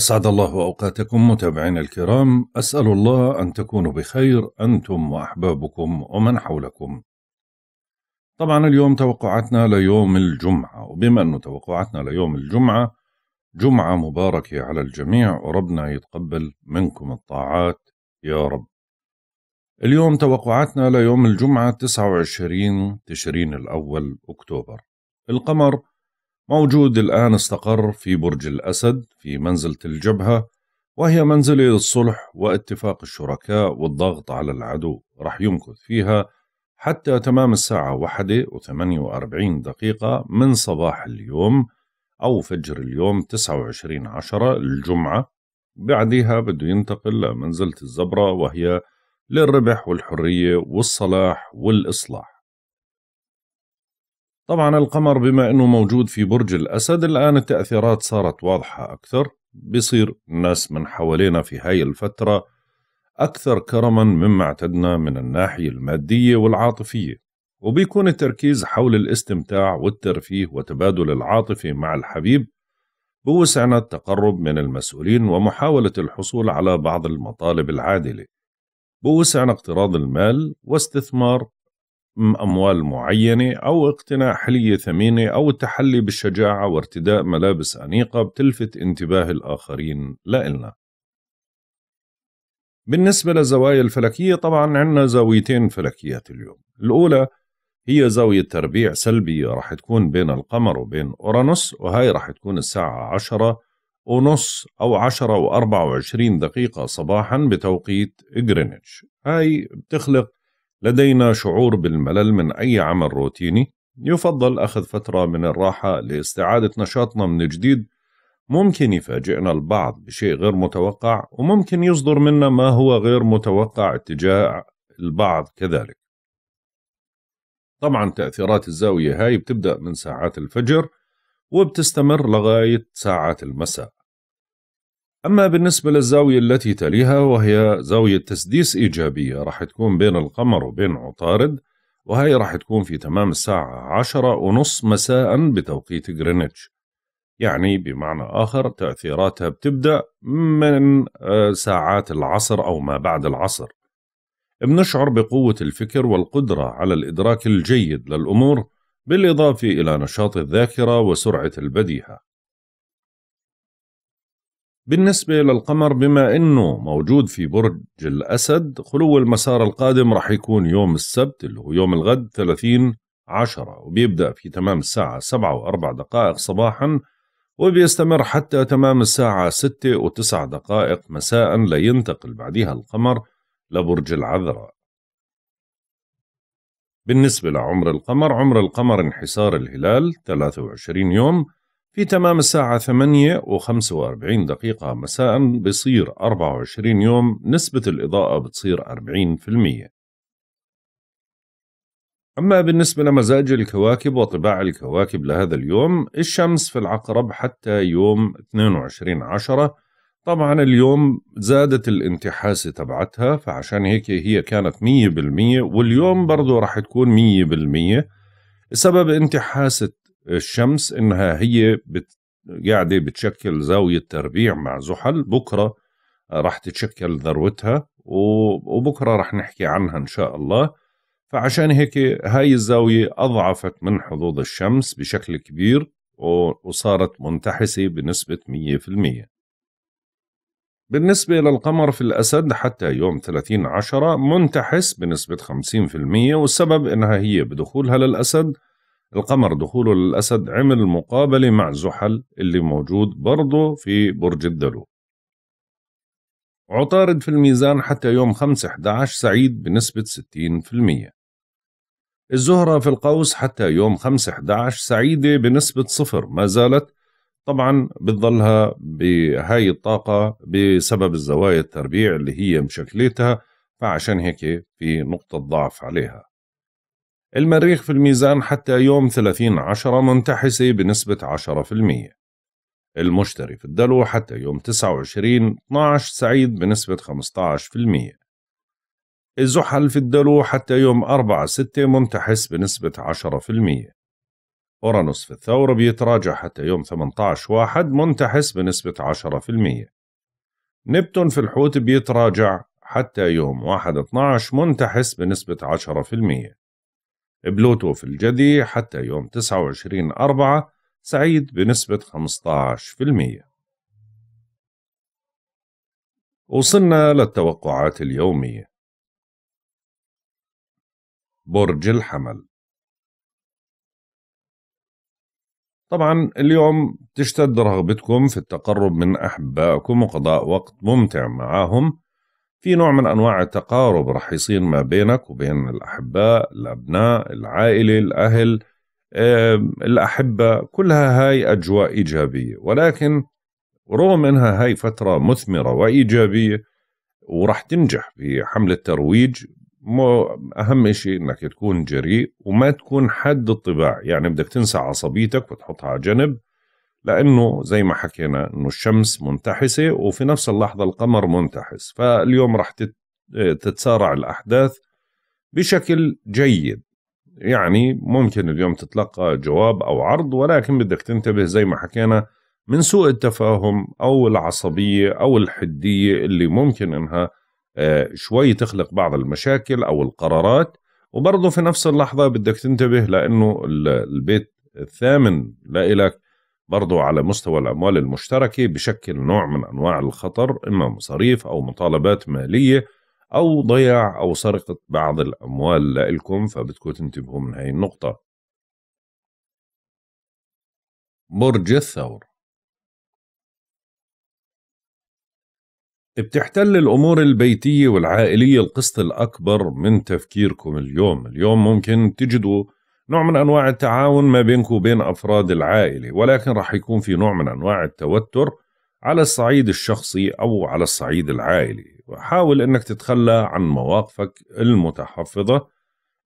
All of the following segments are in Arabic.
أسعد الله أوقاتكم متابعينا الكرام، أسأل الله أن تكونوا بخير أنتم وأحبابكم ومن حولكم. طبعا اليوم توقعاتنا ليوم الجمعة، وبما أنه توقعاتنا ليوم الجمعة، جمعة مباركة على الجميع وربنا يتقبل منكم الطاعات يا رب. اليوم توقعاتنا ليوم الجمعة 29 تشرين الأول أكتوبر. القمر موجود الآن استقر في برج الأسد في منزلة الجبهة وهي منزلة الصلح واتفاق الشركاء والضغط على العدو رح يمكث فيها حتى تمام الساعة واحدة وثمانية وأربعين دقيقة من صباح اليوم أو فجر اليوم وعشرين عشرة الجمعة بعدها بده ينتقل لمنزلة الزبرة وهي للربح والحرية والصلاح والإصلاح طبعا القمر بما أنه موجود في برج الأسد الآن التأثيرات صارت واضحة أكثر بيصير الناس من حوالينا في هاي الفترة أكثر كرما مما اعتدنا من الناحية المادية والعاطفية وبيكون التركيز حول الاستمتاع والترفيه وتبادل العاطفة مع الحبيب بوسعنا التقرب من المسؤولين ومحاولة الحصول على بعض المطالب العادلة بوسعنا اقتراض المال واستثمار أموال معينة أو اقتناء حلية ثمينة أو التحلي بالشجاعة وارتداء ملابس أنيقة بتلفت انتباه الآخرين لإلنا بالنسبة للزوايا الفلكية طبعا عندنا زاويتين فلكيات اليوم الأولى هي زاوية تربيع سلبية راح تكون بين القمر وبين أورانوس وهي راح تكون الساعة عشرة ونص أو عشرة وأربعة وعشرين دقيقة صباحا بتوقيت جرينتش هاي بتخلق لدينا شعور بالملل من أي عمل روتيني يفضل أخذ فترة من الراحة لاستعادة نشاطنا من جديد ممكن يفاجئنا البعض بشيء غير متوقع وممكن يصدر منا ما هو غير متوقع اتجاه البعض كذلك طبعا تأثيرات الزاوية هاي بتبدأ من ساعات الفجر وبتستمر لغاية ساعات المساء أما بالنسبة للزاوية التي تليها وهي زاوية تسديس إيجابية راح تكون بين القمر وبين عطارد وهي راح تكون في تمام الساعة عشرة ونص مساء بتوقيت غرينتش يعني بمعنى آخر تأثيراتها بتبدأ من آه، ساعات العصر أو ما بعد العصر بنشعر بقوة الفكر والقدرة على الإدراك الجيد للأمور بالإضافة إلى نشاط الذاكرة وسرعة البديهة بالنسبة للقمر بما أنه موجود في برج الأسد خلو المسار القادم رح يكون يوم السبت اللي هو يوم الغد 30 عشرة وبيبدأ في تمام الساعة سبعة وأربع دقائق صباحا وبيستمر حتى تمام الساعة ستة وتسع دقائق مساء لينتقل بعدها القمر لبرج العذراء بالنسبة لعمر القمر عمر القمر انحسار الهلال 23 يوم في تمام الساعة 8 و45 دقيقة مساء بصير 24 يوم نسبة الإضاءة بتصير 40% أما بالنسبة لمزاج الكواكب وطباع الكواكب لهذا اليوم الشمس في العقرب حتى يوم 22 عشرة طبعا اليوم زادت الانتحاسة تبعتها فعشان هيك هي كانت 100% واليوم برضو رح تكون 100% سبب انتحاسة الشمس انها هي بت... قاعده بتشكل زاويه تربيع مع زحل بكره راح تتشكل ذروتها وبكره راح نحكي عنها ان شاء الله فعشان هيك هاي الزاويه اضعفت من حظوظ الشمس بشكل كبير وصارت منتحسه بنسبه 100%. بالنسبة للقمر في الأسد حتى يوم 30 عشرة منتحس بنسبة 50% والسبب إنها هي بدخولها للأسد القمر دخوله للأسد عمل مقابلة مع زحل اللي موجود برضه في برج الدلو عطارد في الميزان حتى يوم 5/11 سعيد بنسبة 60% الزهرة في القوس حتى يوم 5/11 سعيدة بنسبة صفر ما زالت طبعا بتضلها بهاي الطاقة بسبب الزوايا التربيع اللي هي مشكلتها فعشان هيك في نقطة ضعف عليها المريخ في الميزان حتى يوم 30 عشرة منتحسة بنسبة 10% المشتري في الدلو حتى يوم 29 12 سعيد بنسبة 15% الزحل في الدلو حتى يوم 4 6 منتحس بنسبة 10% أورانوس في الثور بيتراجع حتى يوم 18 1 منتحس بنسبة 10% نبتون في الحوت بيتراجع حتى يوم 1 12 منتحس بنسبة 10% بلوتو في الجدي حتى يوم 29 أربعة سعيد بنسبة 15% وصلنا للتوقعات اليومية برج الحمل طبعا اليوم تشتد رغبتكم في التقرب من أحبائكم وقضاء وقت ممتع معهم في نوع من أنواع التقارب رح يصير ما بينك وبين الأحباء الأبناء العائلة الأهل الأحبة كلها هاي أجواء إيجابية ولكن رغم أنها هاي فترة مثمرة وإيجابية ورح تنجح بحملة ترويج أهم شيء أنك تكون جريء وما تكون حد الطباع يعني بدك تنسى عصبيتك وتحطها على جنب لانه زي ما حكينا انه الشمس منتحسه وفي نفس اللحظه القمر منتحس فاليوم راح تتسارع الاحداث بشكل جيد يعني ممكن اليوم تتلقى جواب او عرض ولكن بدك تنتبه زي ما حكينا من سوء التفاهم او العصبيه او الحديه اللي ممكن انها آه، شوي تخلق بعض المشاكل او القرارات وبرضه في نفس اللحظه بدك تنتبه لانه البيت الثامن لإلك برضو على مستوى الأموال المشتركة بشكل نوع من أنواع الخطر إما مصاريف أو مطالبات مالية أو ضياع أو سرقة بعض الأموال لإلكم فبدكم تنتبهوا من هاي النقطة برج الثور بتحتل الأمور البيتية والعائلية القسط الأكبر من تفكيركم اليوم اليوم ممكن تجدوا نوع من انواع التعاون ما بينك وبين افراد العائله ولكن راح يكون في نوع من انواع التوتر على الصعيد الشخصي او على الصعيد العائلي وحاول انك تتخلى عن مواقفك المتحفظه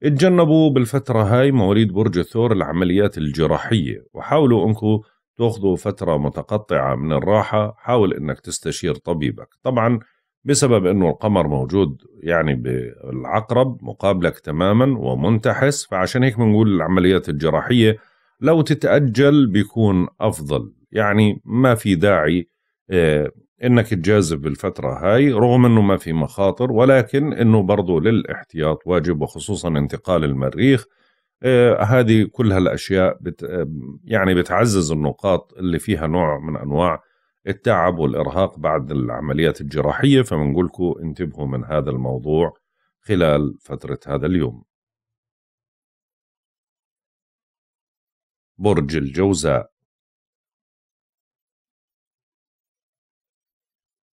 اتجنبوا بالفتره هاي مواليد برج الثور العمليات الجراحيه وحاولوا انكم تاخذوا فتره متقطعه من الراحه حاول انك تستشير طبيبك طبعا بسبب انه القمر موجود يعني بالعقرب مقابلك تماما ومنتحس فعشان هيك بنقول العمليات الجراحيه لو تتاجل بيكون افضل يعني ما في داعي آه، انك تجازف بالفتره هاي رغم انه ما في مخاطر ولكن انه برضه للاحتياط واجب وخصوصا انتقال المريخ آه، هذه كل هالاشياء بت آه، يعني بتعزز النقاط اللي فيها نوع من انواع التعب والإرهاق بعد العمليات الجراحية فبنقول لكم انتبهوا من هذا الموضوع خلال فترة هذا اليوم برج الجوزاء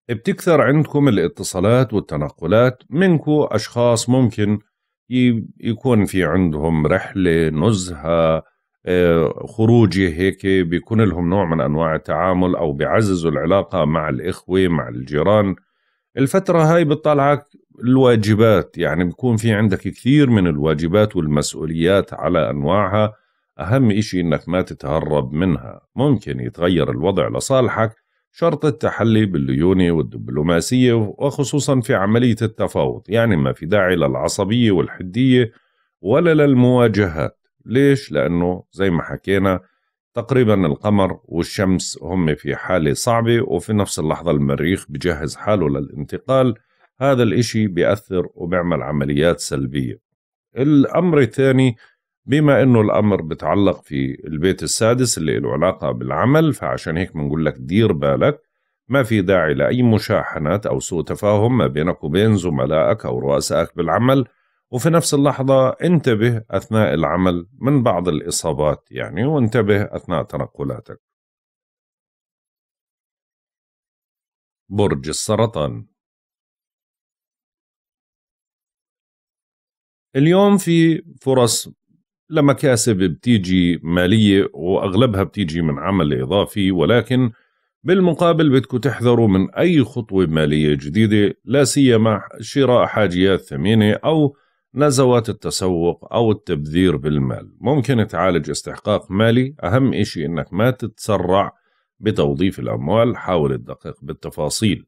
بتكثر عندكم الاتصالات والتنقلات منكم أشخاص ممكن يكون في عندهم رحلة نزهة آه، خروجي هيك بيكون لهم نوع من أنواع التعامل أو بيعززوا العلاقة مع الإخوة مع الجيران الفترة هاي بتطلعك الواجبات يعني بيكون في عندك كثير من الواجبات والمسؤوليات على أنواعها أهم إشي إنك ما تتهرب منها ممكن يتغير الوضع لصالحك شرط التحلي بالليونة والدبلوماسية وخصوصا في عملية التفاوض يعني ما في داعي للعصبية والحدية ولا للمواجهات ليش؟ لأنه زي ما حكينا تقريبا القمر والشمس هم في حالة صعبة وفي نفس اللحظة المريخ بجهز حاله للانتقال هذا الإشي بيأثر وبيعمل عمليات سلبية الأمر الثاني بما أنه الأمر بتعلق في البيت السادس اللي له علاقة بالعمل فعشان هيك بنقول لك دير بالك ما في داعي لأي مشاحنات أو سوء تفاهم ما بينك وبين زملائك أو رؤسائك بالعمل وفي نفس اللحظة انتبه أثناء العمل من بعض الإصابات يعني وانتبه أثناء تنقلاتك برج السرطان اليوم في فرص لمكاسب بتيجي مالية وأغلبها بتيجي من عمل إضافي ولكن بالمقابل بدكم تحذروا من أي خطوة مالية جديدة لا سيما شراء حاجيات ثمينة أو نزوات التسوق أو التبذير بالمال ممكن تعالج استحقاق مالي أهم إشي إنك ما تتسرع بتوظيف الأموال حاول تدقق بالتفاصيل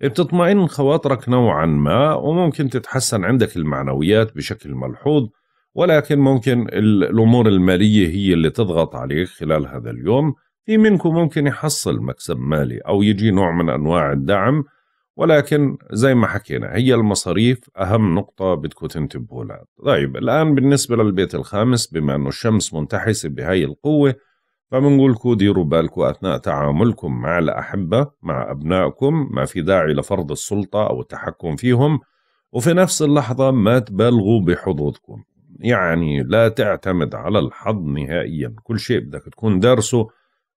بتطمئن خواطرك نوعا ما وممكن تتحسن عندك المعنويات بشكل ملحوظ ولكن ممكن الأمور المالية هي اللي تضغط عليك خلال هذا اليوم في منكم ممكن يحصل مكسب مالي أو يجي نوع من أنواع الدعم ولكن زي ما حكينا هي المصاريف أهم نقطة بدكم تنتبهوا لها طيب الآن بالنسبة للبيت الخامس بما أنه الشمس منتحسة بهاي القوة فبنقولكم ديروا بالكم أثناء تعاملكم مع الأحبة مع أبنائكم ما في داعي لفرض السلطة أو التحكم فيهم وفي نفس اللحظة ما تبالغوا بحظوظكم يعني لا تعتمد على الحظ نهائيا كل شيء بدك تكون دارسه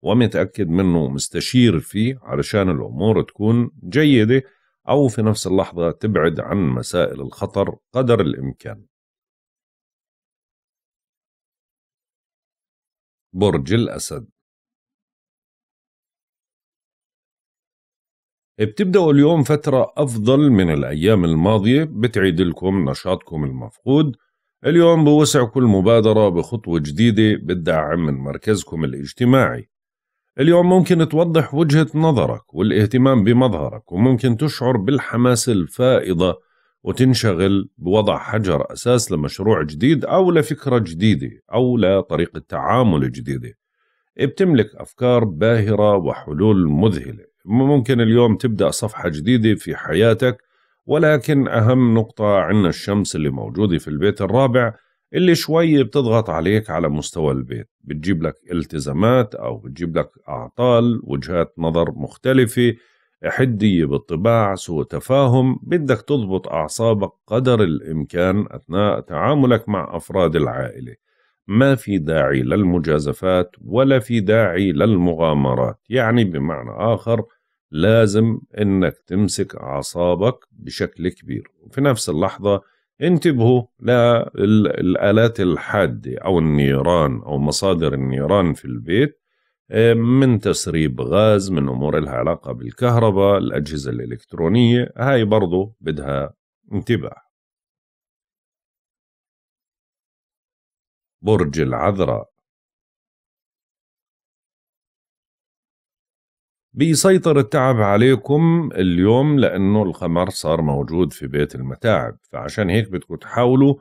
ومتأكد منه ومستشير فيه علشان الأمور تكون جيدة أو في نفس اللحظة تبعد عن مسائل الخطر قدر الإمكان برج الأسد بتبدأوا اليوم فترة أفضل من الأيام الماضية بتعيد لكم نشاطكم المفقود اليوم بوسعكم المبادرة بخطوة جديدة بتدعم من مركزكم الاجتماعي اليوم ممكن توضح وجهة نظرك والاهتمام بمظهرك وممكن تشعر بالحماس الفائضة وتنشغل بوضع حجر أساس لمشروع جديد أو لفكرة جديدة أو لطريقة تعامل جديدة بتملك أفكار باهرة وحلول مذهلة ممكن اليوم تبدأ صفحة جديدة في حياتك ولكن أهم نقطة عندنا الشمس اللي موجودة في البيت الرابع اللي شوي بتضغط عليك على مستوى البيت بتجيب لك التزامات أو بتجيب لك أعطال وجهات نظر مختلفة حدية بالطباع سوء تفاهم بدك تضبط أعصابك قدر الإمكان أثناء تعاملك مع أفراد العائلة ما في داعي للمجازفات ولا في داعي للمغامرات يعني بمعنى آخر لازم انك تمسك اعصابك بشكل كبير وفي نفس اللحظة انتبهوا للآلات الحادة أو النيران أو مصادر النيران في البيت آه، من تسريب غاز من أمور لها علاقة بالكهرباء الأجهزة الإلكترونية هاي برضو بدها انتباه برج العذراء بيسيطر التعب عليكم اليوم لأنه الخمر صار موجود في بيت المتاعب فعشان هيك بدكم تحاولوا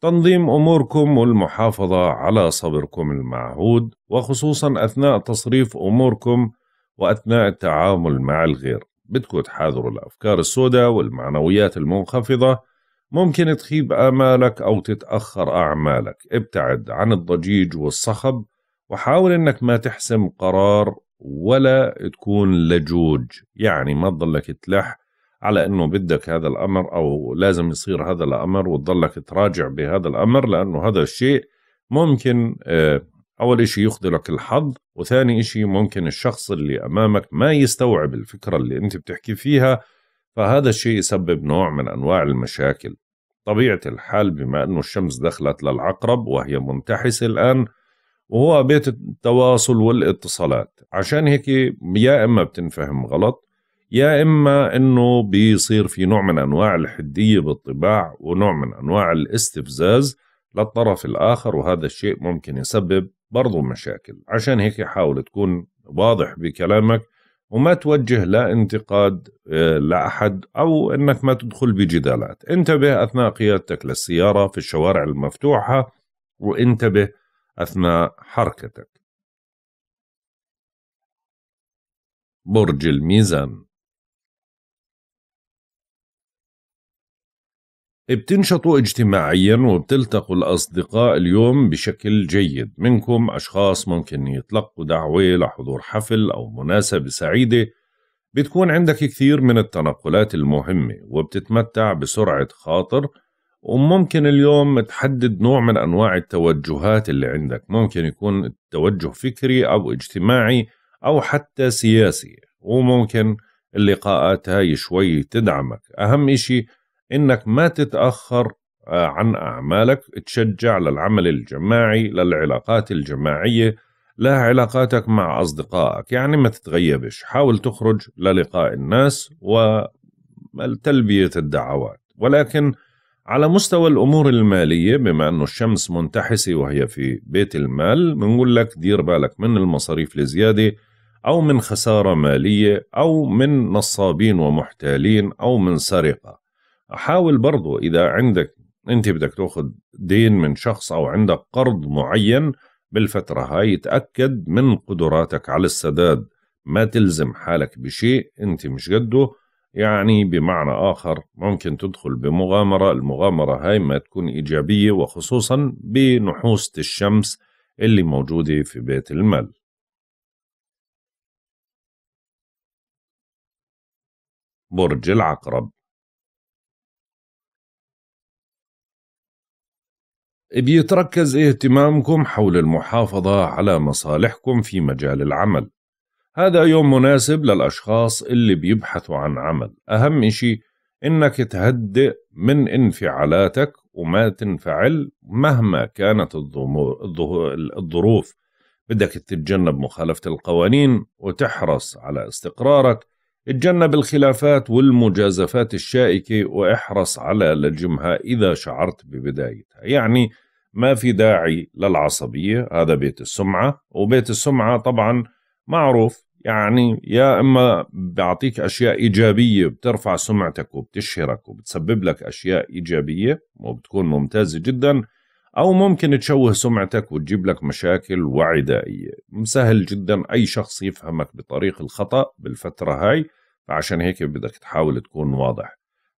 تنظيم أموركم والمحافظة على صبركم المعهود وخصوصا أثناء تصريف أموركم وأثناء التعامل مع الغير بدكم تحاذروا الأفكار السوداء والمعنويات المنخفضة ممكن تخيب آمالك أو تتأخر أعمالك ابتعد عن الضجيج والصخب وحاول أنك ما تحسم قرار ولا تكون لجوج يعني ما تضلك تلح على انه بدك هذا الامر او لازم يصير هذا الامر وتضلك تراجع بهذا الامر لانه هذا الشيء ممكن آه، اول شيء يخذلك الحظ وثاني شيء ممكن الشخص اللي امامك ما يستوعب الفكره اللي انت بتحكي فيها فهذا الشيء يسبب نوع من انواع المشاكل طبيعه الحال بما انه الشمس دخلت للعقرب وهي منتحسه الان وهو بيت التواصل والاتصالات عشان هيك يا اما بتنفهم غلط يا اما انه بيصير في نوع من انواع الحديه بالطباع ونوع من انواع الاستفزاز للطرف الاخر وهذا الشيء ممكن يسبب برضو مشاكل عشان هيك حاول تكون واضح بكلامك وما توجه لا انتقاد آه، لأحد أو أنك ما تدخل بجدالات انتبه أثناء قيادتك للسيارة في الشوارع المفتوحة وانتبه أثناء حركتك برج الميزان بتنشطوا اجتماعيا وبتلتقوا الأصدقاء اليوم بشكل جيد منكم أشخاص ممكن يتلقوا دعوة لحضور حفل أو مناسبة سعيدة بتكون عندك كثير من التنقلات المهمة وبتتمتع بسرعة خاطر وممكن اليوم تحدد نوع من انواع التوجهات اللي عندك ممكن يكون توجه فكري او اجتماعي او حتى سياسي وممكن اللقاءات هاي شوي تدعمك اهم اشي انك ما تتاخر آه، عن اعمالك تشجع للعمل الجماعي للعلاقات الجماعيه علاقاتك مع اصدقائك يعني ما تتغيبش حاول تخرج للقاء الناس وتلبيه الدعوات ولكن على مستوى الأمور المالية بما أنه الشمس منتحسة وهي في بيت المال بنقول لك دير بالك من المصاريف الزيادة أو من خسارة مالية أو من نصابين ومحتالين أو من سرقة حاول برضو إذا عندك أنت بدك تأخذ دين من شخص أو عندك قرض معين بالفترة هاي تأكد من قدراتك على السداد ما تلزم حالك بشيء أنت مش قده يعني بمعنى آخر ممكن تدخل بمغامرة المغامرة هاي ما تكون إيجابية وخصوصا بنحوسة الشمس اللي موجودة في بيت المال برج العقرب بيتركز اهتمامكم حول المحافظة على مصالحكم في مجال العمل هذا يوم مناسب للأشخاص اللي بيبحثوا عن عمل أهم شيء إنك تهدئ من انفعالاتك وما تنفعل مهما كانت الظروف بدك تتجنب مخالفة القوانين وتحرص على استقرارك اتجنب الخلافات والمجازفات الشائكة واحرص على لجمها إذا شعرت ببدايتها يعني ما في داعي للعصبية هذا بيت السمعة وبيت السمعة طبعا معروف يعني يا اما بيعطيك اشياء ايجابيه بترفع سمعتك وبتشهرك وبتسبب لك اشياء ايجابيه وبتكون ممتازه جدا او ممكن تشوه سمعتك وتجيب لك مشاكل وعدائيه مسهل جدا اي شخص يفهمك بطريق الخطا بالفتره هاي فعشان هيك بدك تحاول تكون واضح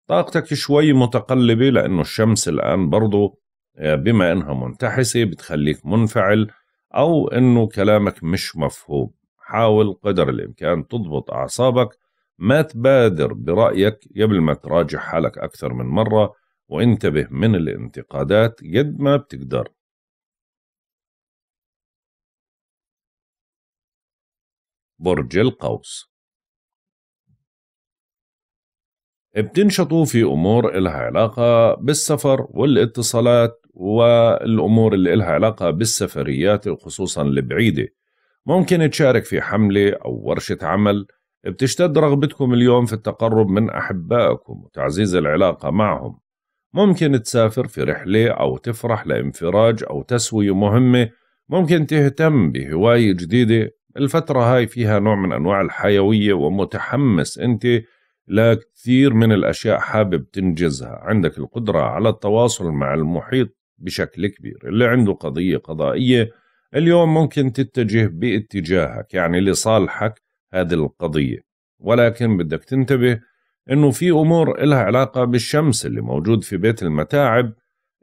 طاقتك شوي متقلبه لانه الشمس الان برضه آه، بما انها منتحسه بتخليك منفعل او انه كلامك مش مفهوم حاول قدر الإمكان تضبط أعصابك ما تبادر برأيك قبل ما تراجع حالك أكثر من مرة وانتبه من الانتقادات قد ما بتقدر برج القوس بتنشطوا في أمور إلها علاقة بالسفر والاتصالات والأمور اللي إلها علاقة بالسفريات خصوصا البعيدة ممكن تشارك في حملة أو ورشة عمل بتشتد رغبتكم اليوم في التقرب من أحبائكم وتعزيز العلاقة معهم ممكن تسافر في رحلة أو تفرح لانفراج أو تسوية مهمة ممكن تهتم بهواية جديدة الفترة هاي فيها نوع من أنواع الحيوية ومتحمس أنت لكثير من الأشياء حابب تنجزها عندك القدرة على التواصل مع المحيط بشكل كبير اللي عنده قضية قضائية اليوم ممكن تتجه باتجاهك يعني لصالحك هذه القضية ولكن بدك تنتبه انه في امور لها علاقة بالشمس اللي موجود في بيت المتاعب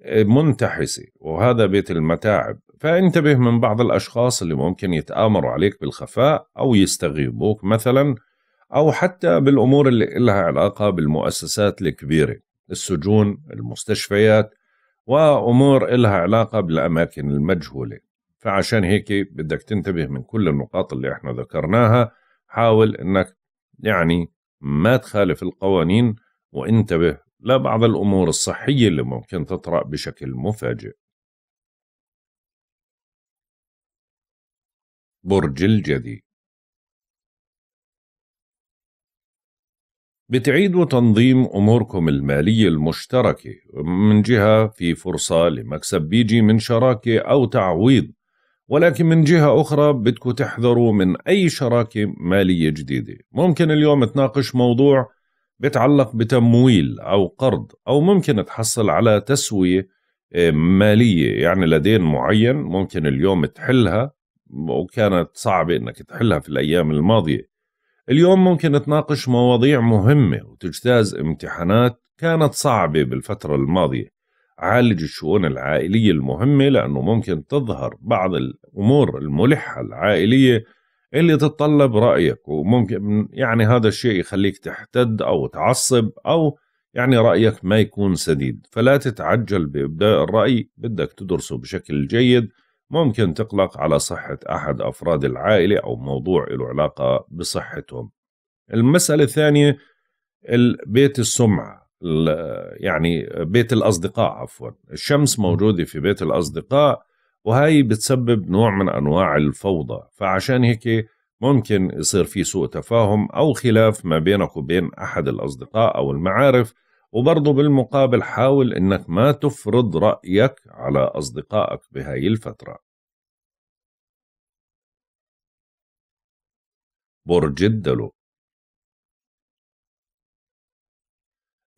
آه، منتحسة وهذا بيت المتاعب فانتبه من بعض الأشخاص اللي ممكن يتآمروا عليك بالخفاء أو يستغيبوك مثلا أو حتى بالأمور اللي لها علاقة بالمؤسسات الكبيرة السجون المستشفيات وأمور لها علاقة بالأماكن المجهولة فعشان هيك بدك تنتبه من كل النقاط اللي احنا ذكرناها حاول انك يعني ما تخالف القوانين وانتبه لبعض الامور الصحيه اللي ممكن تطرا بشكل مفاجئ برج الجدي بتعيدوا تنظيم أموركم المالية المشتركة من جهة في فرصة لمكسب بيجي من شراكة أو تعويض ولكن من جهة أخرى بدكم تحذروا من أي شراكة مالية جديدة ممكن اليوم تناقش موضوع بتعلق بتمويل أو قرض أو ممكن تحصل على تسوية آه، مالية يعني لدين معين ممكن اليوم تحلها وكانت صعبة أنك تحلها في الأيام الماضية اليوم ممكن تناقش مواضيع مهمة وتجتاز امتحانات كانت صعبة بالفترة الماضية عالج الشؤون العائلية المهمة لأنه ممكن تظهر بعض الأمور الملحة العائلية اللي تتطلب رأيك وممكن يعني هذا الشيء يخليك تحتد أو تعصب أو يعني رأيك ما يكون سديد فلا تتعجل بإبداء الرأي بدك تدرسه بشكل جيد ممكن تقلق على صحة أحد أفراد العائلة أو موضوع له علاقة بصحتهم المسألة الثانية بيت السمعة يعني بيت الأصدقاء عفوا الشمس موجودة في بيت الأصدقاء وهي بتسبب نوع من أنواع الفوضى فعشان هيك ممكن يصير في سوء تفاهم أو خلاف ما بينك وبين أحد الأصدقاء أو المعارف وبرضه بالمقابل حاول إنك ما تفرض رأيك على أصدقائك بهاي الفترة برج الدلو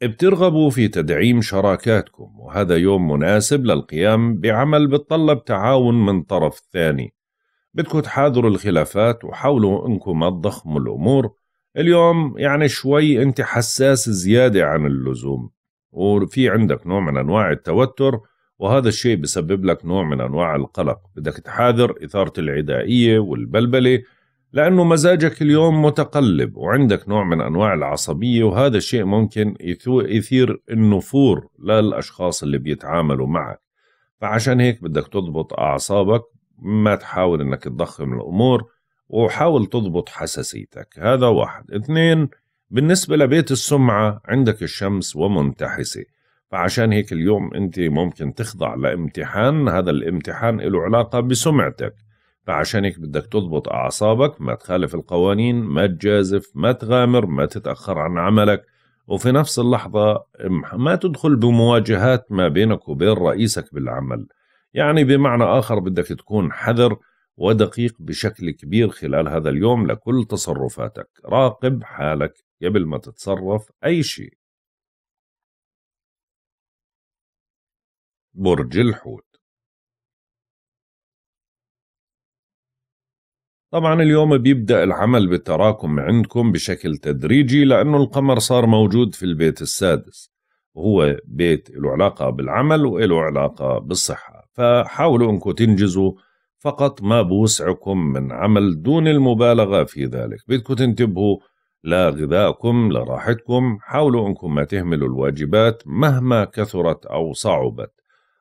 بترغبوا في تدعيم شراكاتكم وهذا يوم مناسب للقيام بعمل بتطلب تعاون من طرف ثاني بدكم تحاذروا الخلافات وحاولوا انكم ما تضخموا الامور اليوم يعني شوي انت حساس زيادة عن اللزوم وفي عندك نوع من انواع التوتر وهذا الشيء بسبب لك نوع من انواع القلق بدك تحاذر اثارة العدائية والبلبلة لأنه مزاجك اليوم متقلب وعندك نوع من أنواع العصبية وهذا الشيء ممكن يثير النفور للأشخاص اللي بيتعاملوا معك فعشان هيك بدك تضبط أعصابك ما تحاول أنك تضخم الأمور وحاول تضبط حساسيتك هذا واحد اثنين بالنسبة لبيت السمعة عندك الشمس ومنتحسة فعشان هيك اليوم أنت ممكن تخضع لامتحان هذا الامتحان له علاقة بسمعتك فعشان هيك بدك تضبط أعصابك ما تخالف القوانين ما تجازف ما تغامر ما تتأخر عن عملك وفي نفس اللحظة ما تدخل بمواجهات ما بينك وبين رئيسك بالعمل يعني بمعنى آخر بدك تكون حذر ودقيق بشكل كبير خلال هذا اليوم لكل تصرفاتك راقب حالك قبل ما تتصرف أي شيء برج الحوت طبعا اليوم بيبدأ العمل بالتراكم عندكم بشكل تدريجي لأنه القمر صار موجود في البيت السادس وهو بيت له علاقة بالعمل وله علاقة بالصحة فحاولوا أنكم تنجزوا فقط ما بوسعكم من عمل دون المبالغة في ذلك بدكم تنتبهوا لغذائكم لراحتكم حاولوا أنكم ما تهملوا الواجبات مهما كثرت أو صعبت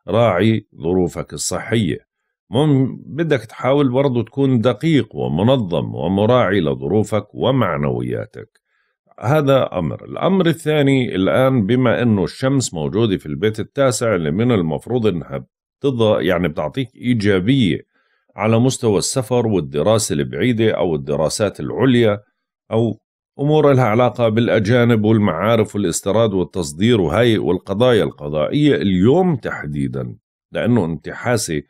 راعي ظروفك الصحية بدك تحاول برضه تكون دقيق ومنظم ومراعي لظروفك ومعنوياتك هذا أمر الأمر الثاني الآن بما أنه الشمس موجودة في البيت التاسع اللي من المفروض أنها بتض... يعني بتعطيك إيجابية على مستوى السفر والدراسة البعيدة أو الدراسات العليا أو أمور لها علاقة بالأجانب والمعارف والاستيراد والتصدير وهي والقضايا القضائية اليوم تحديدا لأنه انتحاسي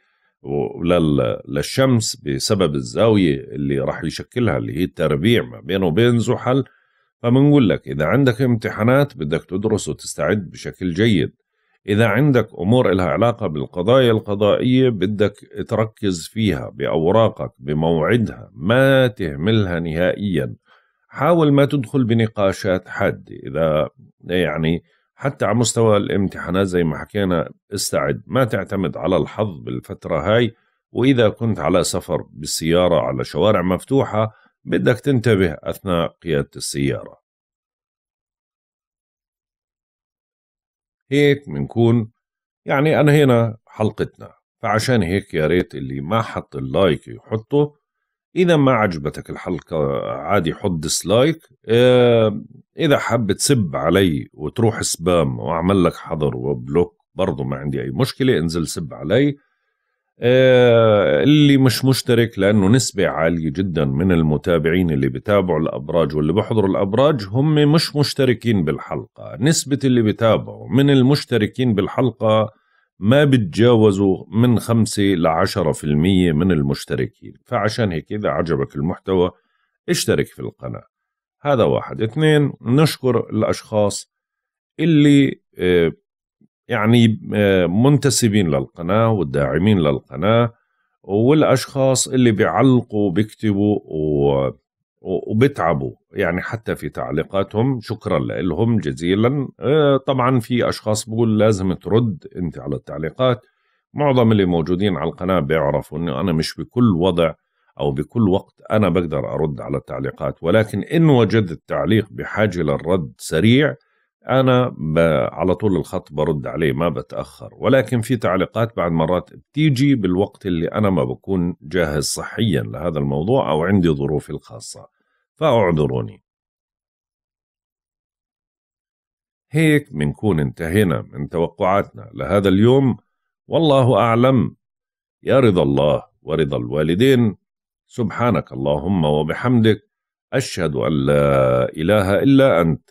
للشمس بسبب الزاوية اللي راح يشكلها اللي هي التربيع ما بينه وبين زحل فبنقول لك إذا عندك امتحانات بدك تدرس وتستعد بشكل جيد إذا عندك أمور إلها علاقة بالقضايا القضائية بدك تركز فيها بأوراقك بموعدها ما تهملها نهائيا حاول ما تدخل بنقاشات حادة إذا يعني حتى على مستوى الامتحانات زي ما حكينا استعد ما تعتمد على الحظ بالفترة هاي وإذا كنت على سفر بالسيارة على شوارع مفتوحة بدك تنتبه أثناء قيادة السيارة هيك بنكون يعني أنهينا حلقتنا فعشان هيك يا ريت اللي ما حط اللايك يحطه إذا ما عجبتك الحلقة عادي حط ديسلايك آه، إذا حاب تسب علي وتروح سبام وأعمل لك حظر وبلوك برضو ما عندي أي مشكلة انزل سب علي آه، اللي مش مشترك لأنه نسبة عالية جدا من المتابعين اللي بتابعوا الأبراج واللي بحضروا الأبراج هم مش مشتركين بالحلقة نسبة اللي بتابعوا من المشتركين بالحلقة ما بتجاوزوا من 5 ل 10% من المشتركين فعشان هيك إذا عجبك المحتوى اشترك في القناة هذا واحد اثنين نشكر الأشخاص اللي آه، يعني آه، منتسبين للقناة والداعمين للقناة والأشخاص اللي بيعلقوا بيكتبوا وبتعبوا يعني حتى في تعليقاتهم شكرا لهم جزيلا آه، طبعا في اشخاص بقول لازم ترد انت على التعليقات معظم اللي موجودين على القناه بيعرفوا انه انا مش بكل وضع او بكل وقت انا بقدر ارد على التعليقات ولكن ان وجدت تعليق بحاجه للرد سريع انا على طول الخط برد عليه ما بتاخر ولكن في تعليقات بعد مرات بتيجي بالوقت اللي انا ما بكون جاهز صحيا لهذا الموضوع او عندي ظروفي الخاصه فاعذروني هيك بنكون انتهينا من توقعاتنا لهذا اليوم والله اعلم يا رضا الله ورضا الوالدين سبحانك اللهم وبحمدك اشهد ان لا اله الا انت